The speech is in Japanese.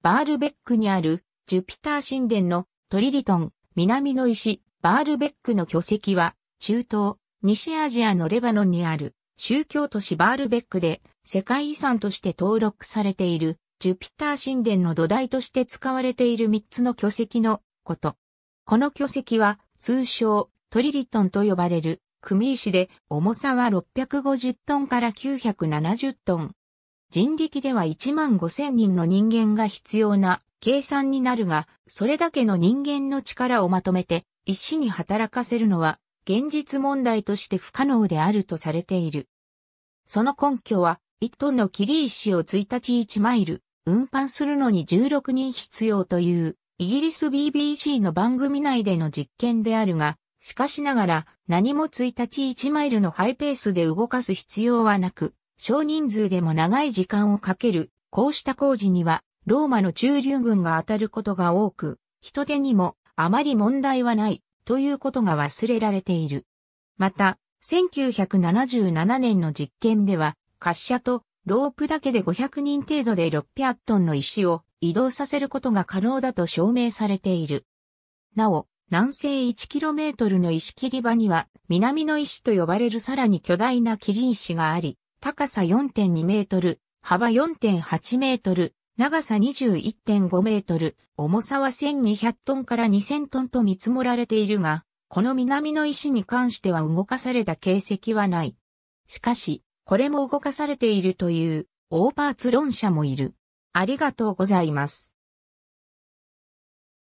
バールベックにあるジュピター神殿のトリリトン、南の石、バールベックの巨石は、中東、西アジアのレバノンにある宗教都市バールベックで世界遺産として登録されているジュピター神殿の土台として使われている3つの巨石のこと。この巨石は通称トリリトンと呼ばれる組石で重さは650トンから970トン。人力では1万5千人の人間が必要な計算になるが、それだけの人間の力をまとめて一死に働かせるのは現実問題として不可能であるとされている。その根拠は、1トンの切り石を1日1マイル、運搬するのに16人必要という、イギリス BBC の番組内での実験であるが、しかしながら何も1日1マイルのハイペースで動かす必要はなく、少人数でも長い時間をかける、こうした工事には、ローマの中流軍が当たることが多く、人手にもあまり問題はない、ということが忘れられている。また、1977年の実験では、滑車とロープだけで500人程度で600トンの石を移動させることが可能だと証明されている。なお、南西 1km の石切り場には、南の石と呼ばれるさらに巨大な切り石があり、高さ4.2メートル、幅4.8メートル、長さ21.5メートル、重さは1200トンから2000トンと見積もられているが、この南の石に関しては動かされた形跡はない。しかし、これも動かされているという、オーパーツ論者もいる。ありがとうございます。